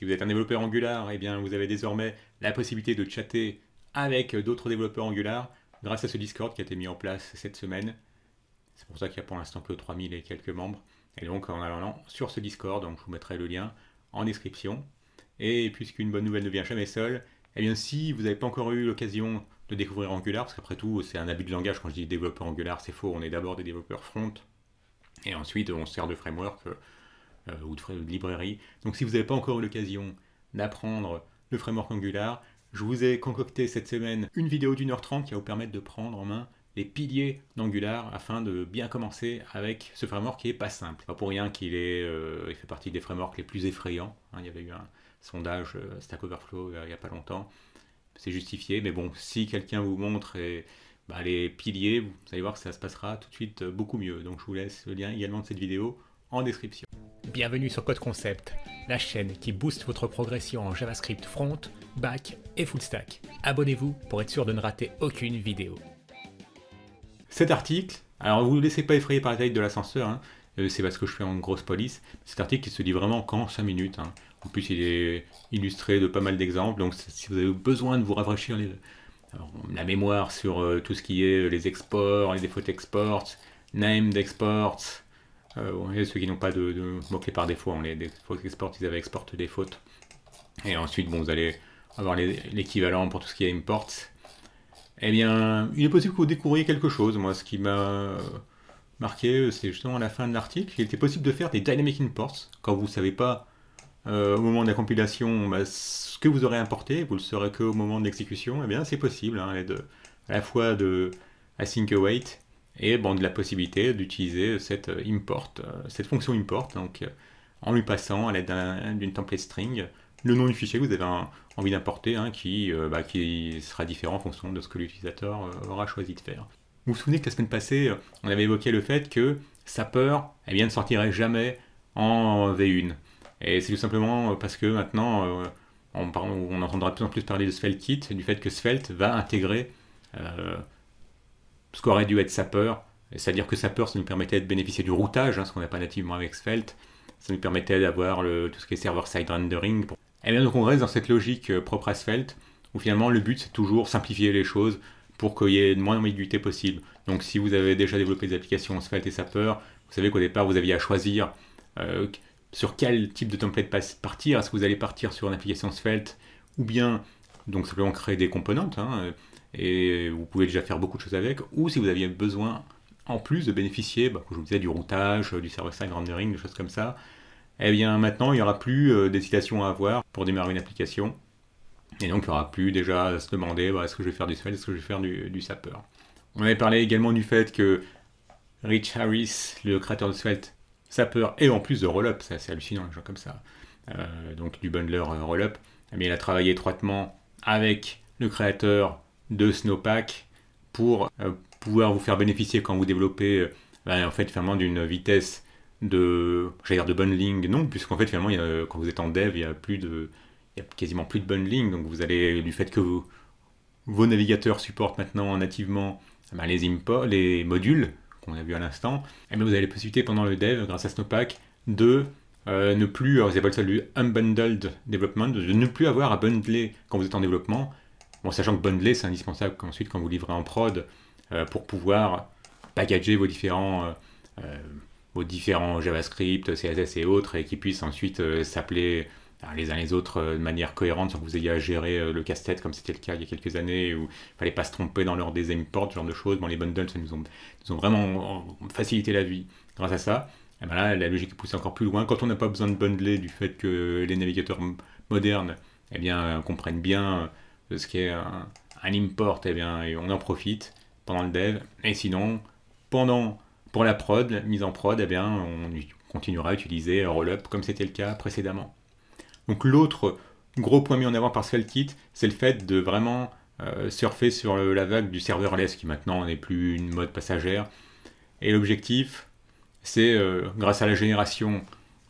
Si vous êtes un développeur Angular, eh bien, vous avez désormais la possibilité de chatter avec d'autres développeurs Angular grâce à ce Discord qui a été mis en place cette semaine. C'est pour ça qu'il y a pour l'instant que 3000 et quelques membres. Et donc en allant sur ce Discord, donc je vous mettrai le lien en description. Et puisqu'une bonne nouvelle ne vient jamais seule, eh bien si vous n'avez pas encore eu l'occasion de découvrir Angular, parce qu'après tout c'est un abus de langage quand je dis développeur Angular, c'est faux, on est d'abord des développeurs front, et ensuite on sert de framework euh, euh, ou de, librairie. Donc si vous n'avez pas encore eu l'occasion d'apprendre le framework Angular, je vous ai concocté cette semaine une vidéo d'une heure trente qui va vous permettre de prendre en main les piliers d'Angular afin de bien commencer avec ce framework qui est pas simple. Pas pour rien qu'il euh, fait partie des frameworks les plus effrayants. Hein. il y avait eu un sondage euh, Stack Overflow il n'y a pas longtemps. C'est justifié, mais bon, si quelqu'un vous montre bah, les piliers, vous allez voir que ça se passera tout de suite beaucoup mieux. Donc je vous laisse le lien également de cette vidéo en description. Bienvenue sur Code Concept, la chaîne qui booste votre progression en JavaScript front, back et full stack. Abonnez-vous pour être sûr de ne rater aucune vidéo. Cet article, alors vous ne vous laissez pas effrayer par la taille de l'ascenseur, hein. euh, c'est parce que je fais en grosse police. Cet article qui se dit vraiment qu'en 5 minutes. Hein. En plus, il est illustré de pas mal d'exemples, donc si vous avez besoin de vous rafraîchir les, la mémoire sur euh, tout ce qui est les exports, les défauts exports, name exports. Euh, ceux qui n'ont pas de, de mots-clés par défaut, on les, exporte, ils avaient exporte des fautes. Et ensuite, bon, vous allez avoir l'équivalent pour tout ce qui est import. Eh bien, il est possible que vous découvriez quelque chose. Moi, ce qui m'a euh, marqué, c'est justement à la fin de l'article. Il était possible de faire des dynamic imports quand vous ne savez pas euh, au moment de la compilation bah, ce que vous aurez importé. Vous le saurez qu'au moment de l'exécution. Eh bien, c'est possible. Hein, de, à la fois de async await et bon, de la possibilité d'utiliser cette euh, import, euh, cette fonction import, donc euh, en lui passant à l'aide d'une template string le nom du fichier que vous avez envie d'importer, hein, qui, bah, qui sera différent en fonction de ce que l'utilisateur aura choisi de faire. Vous vous souvenez que la semaine passée, on avait évoqué le fait que Sapper eh bien, ne sortirait jamais en V1. Et c'est tout simplement parce que maintenant, on, on, entendra de plus en plus parler de SvelteKit, du fait que Svelte va intégrer ce qu'aurait dû être Sapeur. C'est-à-dire que Sapeur, ça nous permettait de bénéficier du routage, hein, ce qu'on n'a pas nativement avec Svelte. Ça nous permettait d'avoir tout ce qui est server-side rendering. Et eh bien donc on reste dans cette logique euh, propre à Svelte, où finalement le but c'est toujours simplifier les choses pour qu'il y ait le moins d'ambiguïté possible. Donc si vous avez déjà développé des applications Svelte et Sapper, vous savez qu'au départ vous aviez à choisir euh, sur quel type de template partir. Est-ce que vous allez partir sur une application Svelte ou bien donc simplement créer des composantes. Hein, euh, et vous pouvez déjà faire beaucoup de choses avec, ou si vous aviez besoin en plus de bénéficier, bah, comme je vous disais, du routage, du server-side rendering, des choses comme ça, eh bien maintenant il n'y aura plus euh, d'hésitation à avoir pour démarrer une application. Et donc il n'y aura plus déjà à se demander bah, est-ce que je vais faire du Svelte, est-ce que je vais faire du, Sapper. On avait parlé également du fait que Rich Harris, le créateur de Svelte, Sapper, et en plus de Rollup, ça c'est hallucinant les gens comme ça, euh, donc du bundler euh, Rollup, mais eh il a travaillé étroitement avec le créateur de Snowpack pour euh, pouvoir vous faire bénéficier quand vous développez euh, bah, en fait finalement d'une vitesse de dire de bundling non puisqu'en fait finalement quand vous êtes en dev il y a plus de quasiment plus de bundling donc vous allez du fait que vos navigateurs supportent maintenant nativement bah, les les modules qu'on a vu à l'instant et eh ben, vous avez la possibilité pendant le dev grâce à Snowpack de euh, ne plus, unbundled development, de ne plus avoir à bundler quand vous êtes en développement, Bon, sachant que bundler, c'est indispensable qu'ensuite ensuite quand vous livrez en prod euh, pour pouvoir bagager vos différents, euh, euh, vos différents JavaScript, CSS et autres, et qui puissent ensuite s'appeler les uns les autres de manière cohérente sans que vous ayez à gérer le casse-tête comme c'était le cas il y a quelques années où il fallait pas se tromper dans leur des imports, ce genre de choses. Bon, les bundles, ça nous ont, vraiment facilité la vie grâce à ça. Et ben la logique est poussée encore plus loin. Quand on n'a pas besoin de bundler du fait que les navigateurs modernes eh bien, comprennent bien ce qui est un, import, eh bien, on en profite pendant le dev. Et sinon, pendant, pour la prod, mise en prod, eh bien, on continuera à utiliser Rollup comme c'était le cas précédemment. Donc l'autre gros point mis en avant par Svelte, c'est le fait de vraiment euh, surfer sur la vague du serverless qui maintenant n'est plus une mode passagère. Et l'objectif, c'est euh, grâce à la génération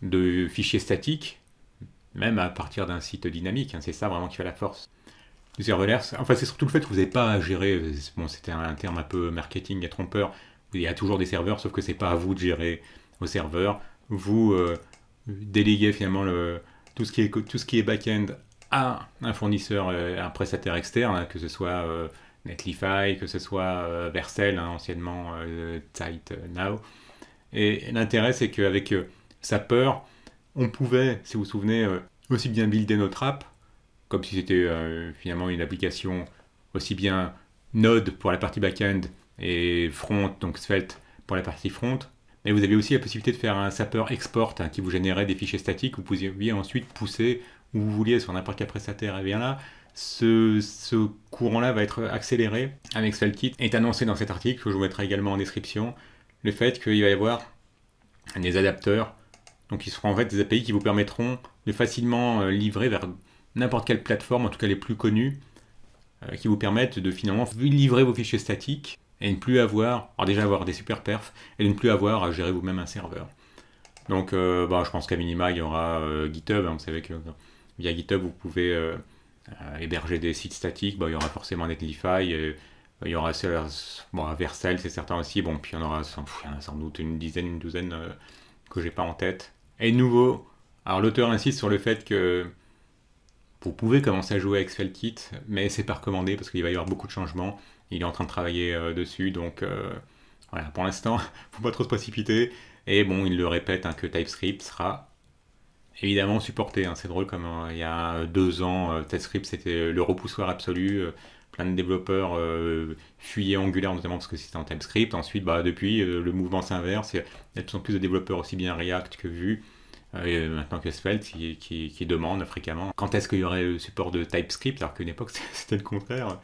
de fichiers statiques, même à partir d'un site dynamique, hein, c'est ça vraiment qui fait la force. Enfin, c'est surtout le fait que vous n'avez pas à gérer. Bon, c'était un terme un peu marketing et trompeur. Il y a toujours des serveurs, sauf que c'est pas à vous de gérer vos serveur. Vous euh, déléguez finalement le, tout ce qui est, tout ce qui est back-end à un fournisseur, euh, un prestataire externe, hein, que ce soit euh, Netlify, que ce soit Versel, Vercel, hein, anciennement Tight Now. Et l'intérêt, c'est qu'avec sa peur, on pouvait, si vous vous souvenez, aussi bien builder notre app comme si c'était euh, finalement une application aussi bien Node pour la partie back-end et Front, donc Svelte pour la partie Front. Mais vous avez aussi la possibilité de faire un Sapper export hein, qui vous générait des fichiers statiques. Vous pouviez ensuite pousser où vous vouliez sur n'importe quel prestataire. Et eh bien là, ce, courant-là va être accéléré avec kit Est annoncé dans cet article, que je vous mettrai également en description, le fait qu'il va y avoir des adapteurs. Donc, ils seront en fait des API qui vous permettront de facilement euh, livrer vers n'importe quelle plateforme, en tout cas les plus connues, euh, qui vous permettent de finalement livrer vos fichiers statiques et ne plus avoir, alors déjà avoir des super perfs, et ne plus avoir à gérer vous-même un serveur. Donc euh, bah, je pense qu'à minima, il y aura euh, GitHub. On hein, vous savez que via GitHub, vous pouvez héberger des sites statiques. Bah, il y aura forcément Netlify, il y aura bon, Vercel, c'est certain aussi. Bon, puis il sans, en aura sans, doute une dizaine, une douzaine que j'ai pas en tête. Et nouveau, alors l'auteur insiste sur le fait que vous pouvez commencer à jouer avec SvelteKit, mais c'est pas recommandé parce qu'il va y avoir beaucoup de changements. Il est en train de travailler euh, dessus, donc euh, voilà, pour l'instant, faut pas trop se précipiter. Et bon, il le répète hein, que TypeScript sera évidemment supporté. Hein. C'est drôle comme euh, il y a deux ans, euh, TypeScript c'était le repoussoir absolu. plein de développeurs fuyaient Angular notamment parce que c'était en TypeScript. Ensuite, bah, depuis, le mouvement s'inverse. Il y a de plus en plus de développeurs aussi bien React que Vue maintenant que Svelte qui, qui, demande fréquemment quand est-ce qu'il y aurait le support de TypeScript, alors qu'à une époque c'était le contraire.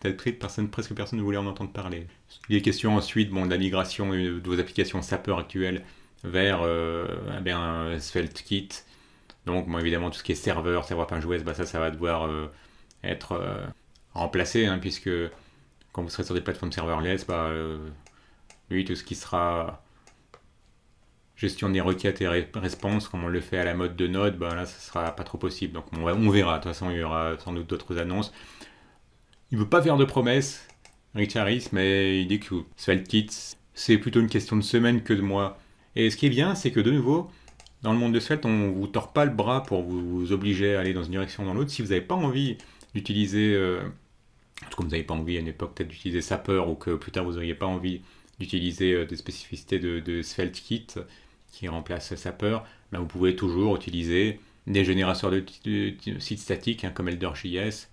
TypeScript, personne, presque personne ne voulait en entendre parler. Il est question ensuite bon, de la migration de vos applications Sapper actuelles vers euh, eh bien Svelte Kit. Donc bon, évidemment tout ce qui est serveur, serveur pas bah, ça, ça va devoir euh, être euh, remplacé, hein, puisque quand vous serez sur des plateformes serverless, bah, lui, euh, tout ce qui sera gestion des requêtes et réponses, comme on le fait à la mode de Node, ben là, ça sera pas trop possible. Donc on, verra. De toute façon, il y aura sans doute d'autres annonces. Il veut pas faire de promesses, Rich Harris, mais il dit que Svelte c'est plutôt une question de semaine que de mois. Et ce qui est bien, c'est que de nouveau, dans le monde de Svelte, on vous tord pas le bras pour vous obliger à aller dans une direction ou dans l'autre. Si vous n'avez pas envie d'utiliser, euh, en tout cas, vous n'avez pas envie à une époque peut-être d'utiliser Sapper ou que plus tard vous n'auriez pas envie d'utiliser euh, des spécificités de, de SvelteKit, qui remplace sa Sapper, ben, vous pouvez toujours utiliser des générateurs de, sites statiques hein, comme Elder.js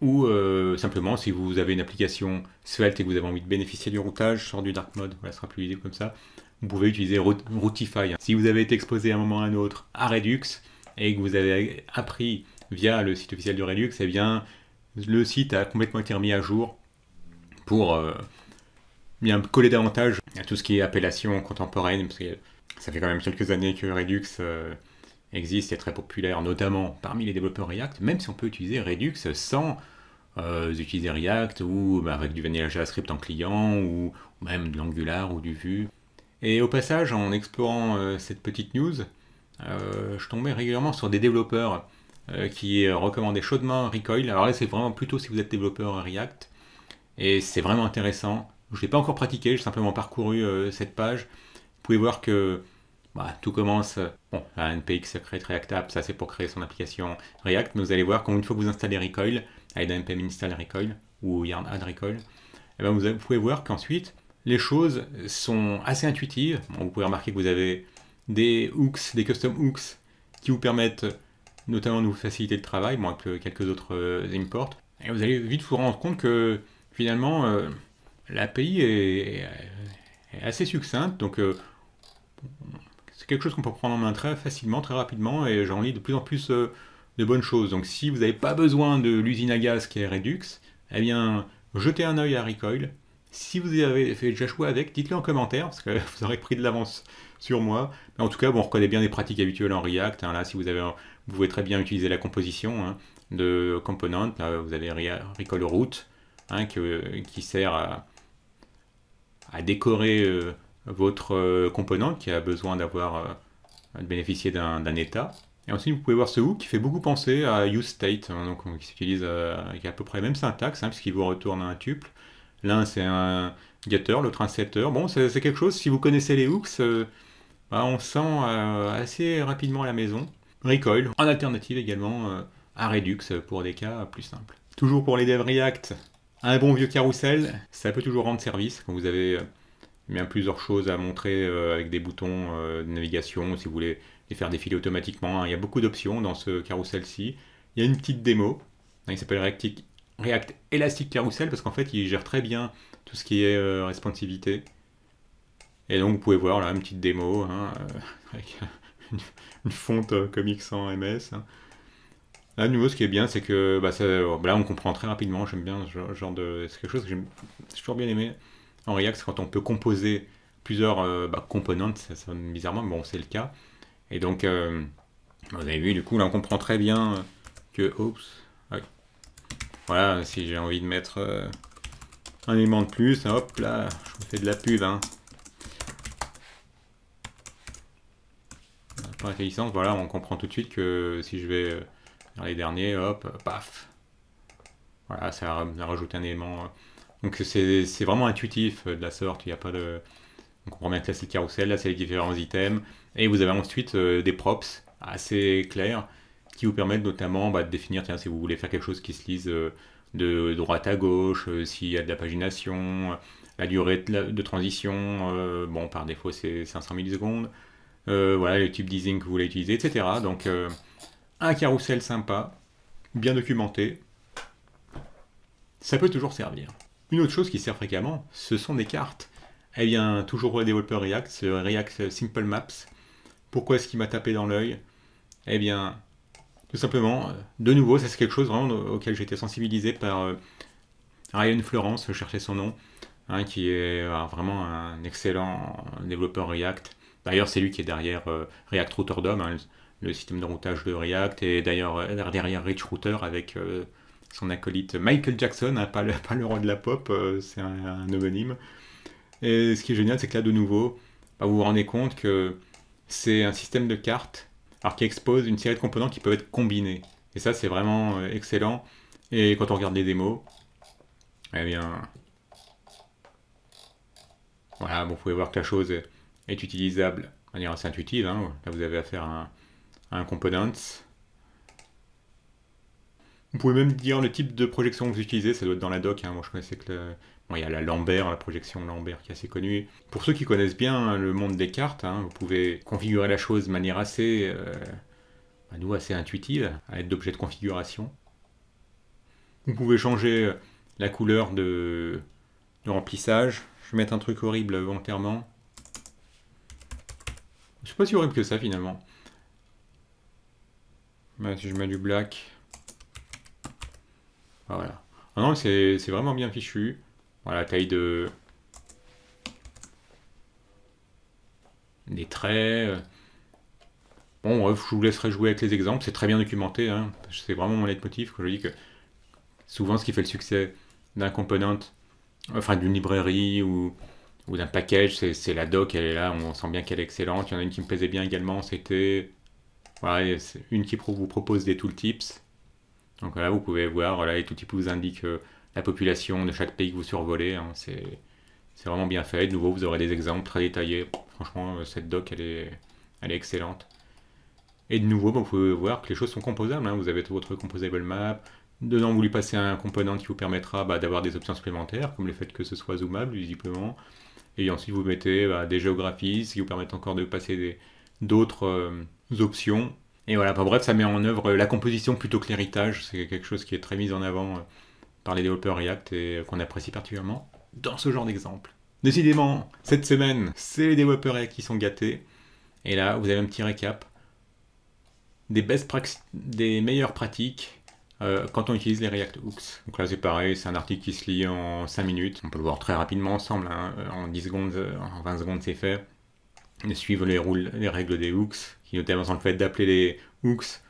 ou euh, simplement si vous avez une application Svelte et que vous avez envie de bénéficier du routage sans du dark mode, voilà, sera plus visible comme ça, vous pouvez utiliser Routify. Hein. Si vous avez été exposé à un moment ou à un autre à Redux et que vous avez appris via le site officiel de Redux, eh bien le site a complètement été remis à jour pour euh, bien coller davantage à tout ce qui est appellation contemporaine, parce que ça fait quand même quelques années que Redux euh, existe et est très populaire, notamment parmi les développeurs React, même si on peut utiliser Redux sans euh, utiliser React ou bah, avec du vanilla JavaScript en client ou, même de l'Angular ou du Vue. Et au passage, en explorant euh, cette petite news, je tombais régulièrement sur des développeurs qui recommandaient chaudement Recoil. Alors là, c'est vraiment plutôt si vous êtes développeur React. Et c'est vraiment intéressant. Je ne l'ai pas encore pratiqué, j'ai simplement parcouru cette page. Vous pouvez voir que bah, tout commence, à à NPX Create Reactable, ça c'est pour créer son application React, mais vous allez voir qu'une fois que vous installez Recoil, avec npm install Recoil ou yarn add Recoil, et eh ben, vous, pouvez voir qu'ensuite, les choses sont assez intuitives. vous pouvez remarquer que vous avez des hooks, des custom hooks, qui vous permettent notamment de vous faciliter le travail, moins avec quelques autres euh, imports. Et vous allez vite vous rendre compte que finalement, euh, l'API est, assez succincte, donc euh, c'est quelque chose qu'on peut prendre en main très facilement, très rapidement, et j'en lis de plus en plus euh, de bonnes choses. Donc si vous n'avez pas besoin de l'usine à gaz qui est Redux, eh bien jetez un œil à Recoil. Si vous avez fait déjà joué avec, dites-le en commentaire, parce que vous aurez pris de l'avance sur moi. Mais en tout cas, bon, on reconnaît bien des pratiques habituelles en React. Hein. là, si vous avez, vous pouvez très bien utiliser la composition hein, de component. Là, vous avez Recoil Root hein, qui sert à à décorer euh, votre euh, component qui a besoin d'avoir euh, de bénéficier d'un état. Et ensuite, vous pouvez voir ce hook qui fait beaucoup penser à useState, hein, donc qui s'utilise avec à peu près la même syntaxe, hein, puisqu'il vous retourne un tuple. L'un c'est un getter, l'autre un setter. Bon, c'est quelque chose, si vous connaissez les hooks, bah, on sent assez rapidement à la maison. Recoil, en alternative également à Redux pour des cas plus simples. Toujours pour les devs React, un bon vieux carrousel, ça peut toujours rendre service quand vous avez euh, bien plusieurs choses à montrer euh, avec des boutons euh, de navigation, si vous voulez les faire défiler automatiquement. Hein. Il y a beaucoup d'options dans ce carrousel-ci. Il y a une petite démo, hein, il s'appelle React, Elastic Carousel parce qu'en fait il gère très bien tout ce qui est responsivité. Et donc vous pouvez voir là une petite démo hein, avec une fonte comics sans MS. Là, nouveau, ce qui est bien, c'est que bah, là, on comprend très rapidement. J'aime bien ce genre de. C'est quelque chose que j'ai toujours bien aimé en React, c'est quand on peut composer plusieurs euh, bah, components, ça sonne bizarrement, mais bon, c'est le cas. Et donc, euh, vous avez vu, du coup, là, on comprend très bien euh, que. Oups. Ah voilà, si j'ai envie de mettre un élément de plus, hein, hop, là, je fais de la pub. Hein. voilà, on comprend tout de suite que si je vais les derniers, hop, paf. Voilà, ça a, rajouté un élément. Euh. Donc c'est vraiment intuitif euh, de la sorte, il n'y a pas de... On comprend bien que là c'est le carousel, là c'est les différents items. Et vous avez ensuite euh, des props assez clairs qui vous permettent notamment bah, de définir, tiens, si vous voulez faire quelque chose qui se lise de droite à gauche, s'il y a de la pagination, la durée de, transition, bon, par défaut c'est 500 millisecondes, voilà, le type d'easing que vous voulez utiliser, etc. Donc, un carrousel sympa, bien documenté, ça peut toujours servir. Une autre chose qui sert fréquemment, ce sont des cartes. Eh bien, toujours le développeur React, React Simple Maps. Pourquoi est-ce qu'il m'a tapé dans l'œil Eh bien, tout simplement, euh, de nouveau, ça c'est quelque chose auquel j'ai été sensibilisé par euh, Ryan Florence, je cherchais son nom, hein, qui est euh, vraiment un excellent développeur React. D'ailleurs, c'est lui qui est derrière React Router hein, le système de routage de React, et d'ailleurs euh, derrière Rich Router avec euh, son acolyte Michael Jackson, hein, pas, le, roi de la pop, euh, c'est un, homonyme. Et ce qui est génial, c'est que là, de nouveau, bah, vous vous rendez compte que c'est un système de cartes alors qui expose une série de composants qui peuvent être combinés. Et ça, c'est vraiment excellent. Et quand on regarde les démos, eh bien, voilà, vous pouvez voir que la chose est utilisable de manière assez intuitive. Hein. Là, vous avez affaire à un, un component. Vous pouvez même dire le type de projection que vous utilisez, ça doit être dans la doc. Hein. Moi je connaissais que le... il y a la Lambert, la projection Lambert qui est assez connue. Pour ceux qui connaissent bien hein, le monde des cartes, hein, vous pouvez configurer la chose de manière assez, euh, à nous, assez intuitive, à l'aide d'objets de configuration. Vous pouvez changer euh, la couleur de, remplissage. Je vais mettre un truc horrible volontairement. Je suis pas si horrible que ça finalement si je mets du black. Ah, voilà. Ah non, c'est vraiment bien fichu. Voilà, taille de... Des traits. Euh. Bon, je vous laisserai jouer avec les exemples. C'est très bien documenté. Hein. C'est vraiment mon leitmotiv quand je dis que souvent ce qui fait le succès d'un component, enfin d'une librairie ou, ou d'un package, c'est la doc, elle est là, on sent bien qu'elle est excellente. Il y en a une qui me plaisait bien également, c'était voilà, une qui vous propose des tooltips. Donc là, vous pouvez voir, là, les tooltips vous indiquent euh, la population de chaque pays que vous survolez. Hein. c'est vraiment bien fait. De nouveau, vous aurez des exemples très détaillés. Franchement, euh, cette doc, elle est, est excellente. Et de nouveau, bah, vous pouvez voir que les choses sont composables. Hein. Vous avez votre composable map. Dedans, vous lui passez un component qui vous permettra bah, d'avoir des options supplémentaires, comme le fait que ce soit zoomable, visiblement. Et ensuite, vous mettez bah, des géographies, qui vous permettent encore de passer des, d'autres euh, options. Et voilà, bref, ça met en œuvre euh, la composition plutôt que l'héritage. C'est quelque chose qui est très mis en avant euh, par les développeurs React et qu'on apprécie particulièrement dans ce genre d'exemple. Décidément, cette semaine, c'est les développeurs React qui sont gâtés. Et là, vous avez un petit récap des, best des meilleures pratiques quand on utilise les React Hooks. Donc là, c'est pareil, c'est un article qui se lit en 5 minutes. On peut le voir très rapidement ensemble, hein. en 10 secondes, en 20 secondes, c'est fait suivre les, les règles des hooks, qui notamment sont le fait d'appeler les hooks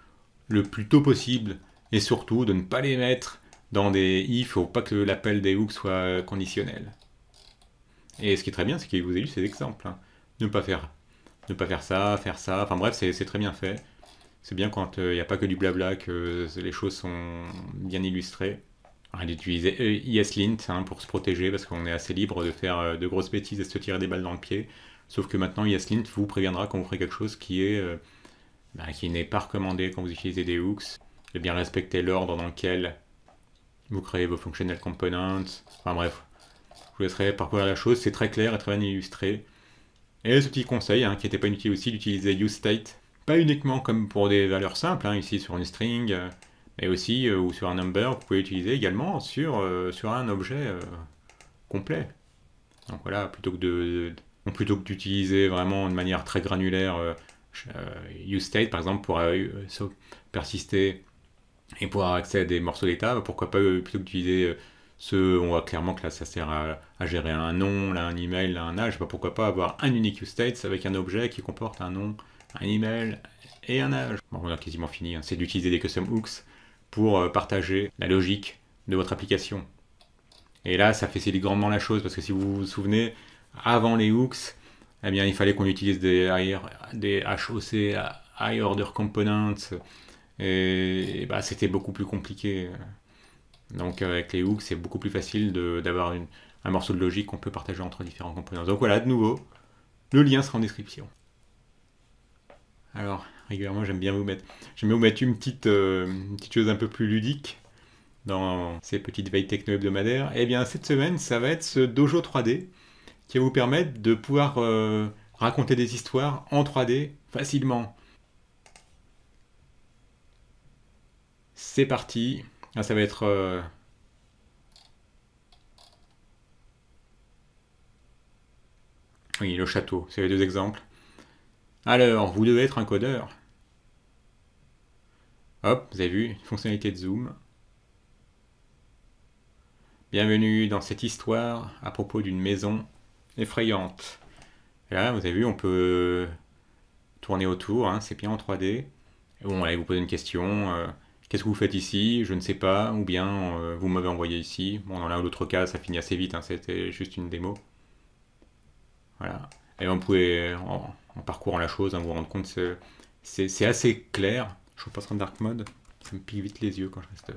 le plus tôt possible et surtout de ne pas les mettre dans des if ou pas que l'appel des hooks soit euh, conditionnel. Et ce qui est très bien, c'est qu'il vous eu ces exemples. Hein. Ne pas faire ne pas faire ça, faire ça, enfin bref, c'est très bien fait. C'est bien quand euh, il n'y a pas que du blabla, que euh, les choses sont bien illustrées. Il d'utiliser ESLint hein, pour se protéger parce qu'on est assez libre de faire de grosses bêtises et se tirer des balles dans le pied. Sauf que maintenant, Yaslint vous préviendra quand vous ferez quelque chose qui est euh, bah, qui n'est pas recommandé quand vous utilisez des hooks. De eh bien respecter l'ordre dans lequel vous créez vos functional components. Enfin bref, je vous laisserai parcourir la chose. C'est très clair et très bien illustré. Et ce petit conseil, hein, qui n'était pas inutile aussi, d'utiliser useState. Pas uniquement comme pour des valeurs simples, hein, ici sur une string, euh, mais aussi, euh, ou sur un number, vous pouvez l'utiliser également sur, sur un objet complet. Donc voilà, plutôt que de plutôt que d'utiliser vraiment de manière très granulaire euh, euh, state par exemple pour euh, persister et pouvoir accéder à des morceaux d'état, bah, pourquoi pas plutôt que d'utiliser ce, on voit clairement que là ça sert à, gérer un nom, là un email, un âge, bah, pourquoi pas avoir un unique useState avec un objet qui comporte un nom, un email et un âge. on a quasiment fini, hein. c'est d'utiliser des custom hooks pour partager la logique de votre application. Et là, ça facilite grandement la chose parce que si vous vous souvenez, avant les hooks, eh bien, il fallait qu'on utilise des, des HOC, High Order Components, et, bah, c'était beaucoup plus compliqué. Donc euh, avec les hooks, c'est beaucoup plus facile d'avoir un morceau de logique qu'on peut partager entre différents composants. Donc voilà, de nouveau, le lien sera en description. Alors, régulièrement, j'aime bien vous mettre, j'aime bien vous mettre une petite, euh, une petite chose un peu plus ludique dans ces petites veilles techno-hebdomadaires. Eh bien, cette semaine, ça va être ce dojo 3D qui va vous permettre de pouvoir euh, raconter des histoires en 3D facilement. C'est parti. ça va être... Euh, oui, le château, c'est les deux exemples. Alors, vous devez être un codeur. Hop, vous avez vu, fonctionnalité de zoom. Bienvenue dans cette histoire à propos d'une maison effrayante. Là, vous avez vu, on peut tourner autour, hein, c'est bien en 3D. Bon, allez vous poser une question. Euh, qu'est-ce que vous faites ici Je ne sais pas. Ou bien, euh, vous m'avez envoyé ici. Bon, dans l'un ou l'autre cas, ça finit assez vite. Hein, c'était juste une démo. Voilà. Et on pouvait, en, parcourant la chose, hein, vous rendre compte, que c'est assez clair. Je être en dark mode. Ça me pique vite les yeux quand je reste...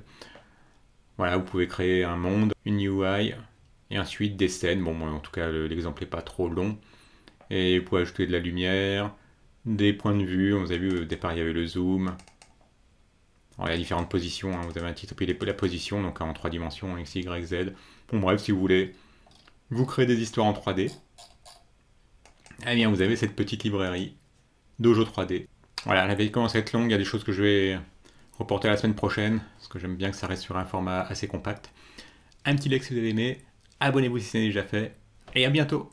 Voilà, vous pouvez créer un monde, une UI, et ensuite des scènes. Bon, en tout cas, l'exemple n'est pas trop long. Et vous pouvez ajouter de la lumière, des points de vue. vous avez vu au départ, il y avait le zoom. il y a différentes positions. Hein. Vous avez un titre, puis la position, donc en 3 dimensions, X, Y, Z. Bon, bref, si vous voulez vous créez des histoires en 3D. Eh bien, vous avez cette petite librairie Dojo 3D. Voilà, la vidéo commence à être longue. Il y a des choses que je vais reporter la semaine prochaine, parce que j'aime bien que ça reste sur un format assez compact. Un petit like si vous avez aimé abonnez-vous si ce n'est déjà fait, et à bientôt